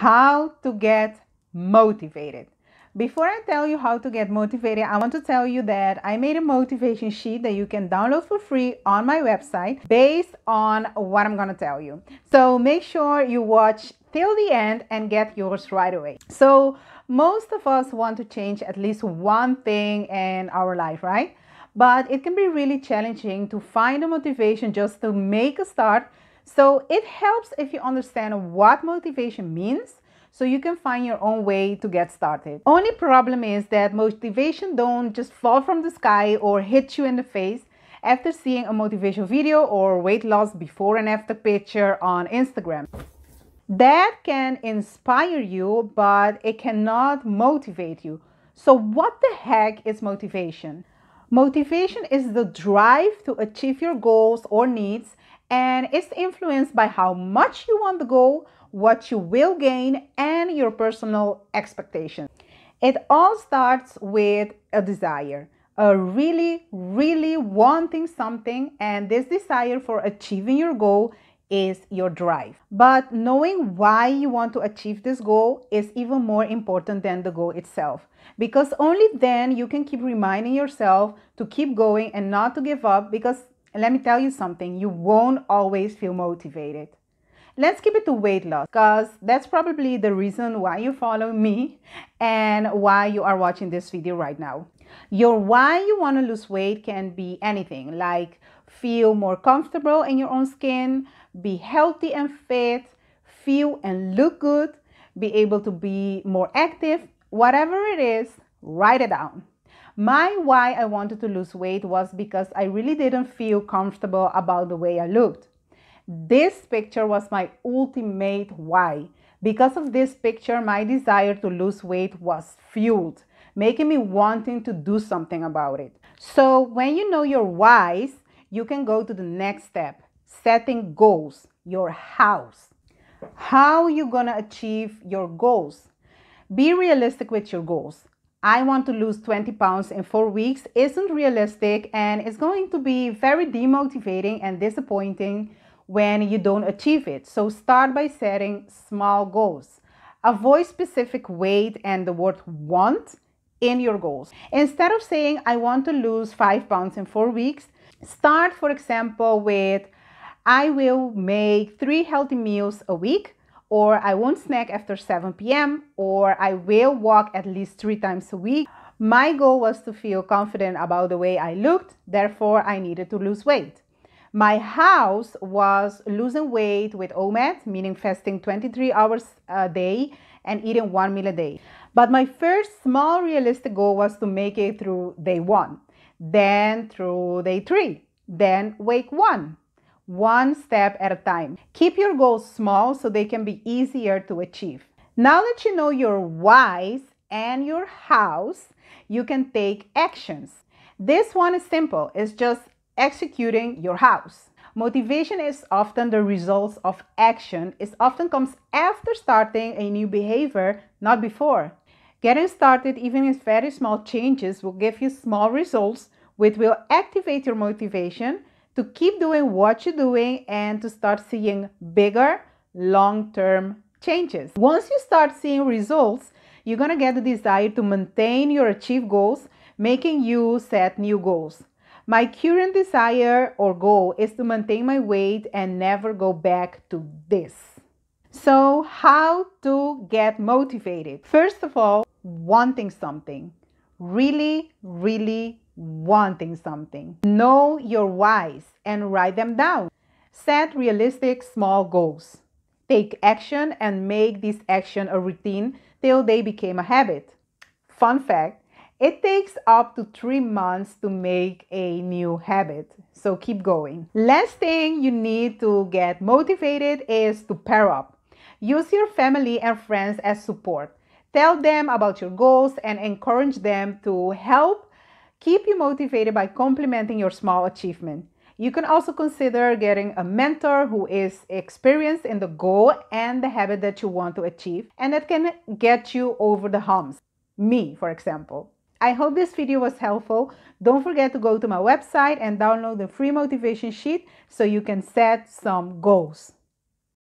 how to get motivated. Before I tell you how to get motivated, I want to tell you that I made a motivation sheet that you can download for free on my website based on what I'm gonna tell you. So make sure you watch till the end and get yours right away. So most of us want to change at least one thing in our life, right? But it can be really challenging to find a motivation just to make a start so it helps if you understand what motivation means so you can find your own way to get started. Only problem is that motivation don't just fall from the sky or hit you in the face after seeing a motivational video or weight loss before and after picture on Instagram. That can inspire you, but it cannot motivate you. So what the heck is motivation? Motivation is the drive to achieve your goals or needs and it's influenced by how much you want the goal, what you will gain, and your personal expectations. It all starts with a desire, a really, really wanting something, and this desire for achieving your goal is your drive. But knowing why you want to achieve this goal is even more important than the goal itself because only then you can keep reminding yourself to keep going and not to give up because and let me tell you something, you won't always feel motivated. Let's keep it to weight loss because that's probably the reason why you follow me and why you are watching this video right now. Your why you want to lose weight can be anything like feel more comfortable in your own skin, be healthy and fit, feel and look good, be able to be more active, whatever it is, write it down. My why I wanted to lose weight was because I really didn't feel comfortable about the way I looked. This picture was my ultimate why. Because of this picture, my desire to lose weight was fueled, making me wanting to do something about it. So when you know your whys, you can go to the next step, setting goals, your house, How you gonna achieve your goals? Be realistic with your goals. I want to lose 20 pounds in four weeks isn't realistic and it's going to be very demotivating and disappointing when you don't achieve it. So start by setting small goals. Avoid specific weight and the word want in your goals. Instead of saying, I want to lose five pounds in four weeks, start, for example, with I will make three healthy meals a week or I won't snack after 7 p.m., or I will walk at least three times a week. My goal was to feel confident about the way I looked, therefore, I needed to lose weight. My house was losing weight with OMAD, meaning fasting 23 hours a day and eating one meal a day. But my first small realistic goal was to make it through day one, then through day three, then week one, one step at a time. Keep your goals small so they can be easier to achieve. Now that you know your whys and your hows, you can take actions. This one is simple, it's just executing your hows. Motivation is often the results of action. It often comes after starting a new behavior, not before. Getting started, even with very small changes, will give you small results, which will activate your motivation to keep doing what you're doing and to start seeing bigger long-term changes. Once you start seeing results, you're going to get the desire to maintain your achieved goals, making you set new goals. My current desire or goal is to maintain my weight and never go back to this. So, how to get motivated? First of all, wanting something. Really, really wanting something. Know your whys and write them down. Set realistic small goals. Take action and make this action a routine till they became a habit. Fun fact it takes up to three months to make a new habit, so keep going. Last thing you need to get motivated is to pair up. Use your family and friends as support. Tell them about your goals and encourage them to help Keep you motivated by complimenting your small achievement. You can also consider getting a mentor who is experienced in the goal and the habit that you want to achieve and that can get you over the humps. Me, for example. I hope this video was helpful. Don't forget to go to my website and download the free motivation sheet so you can set some goals.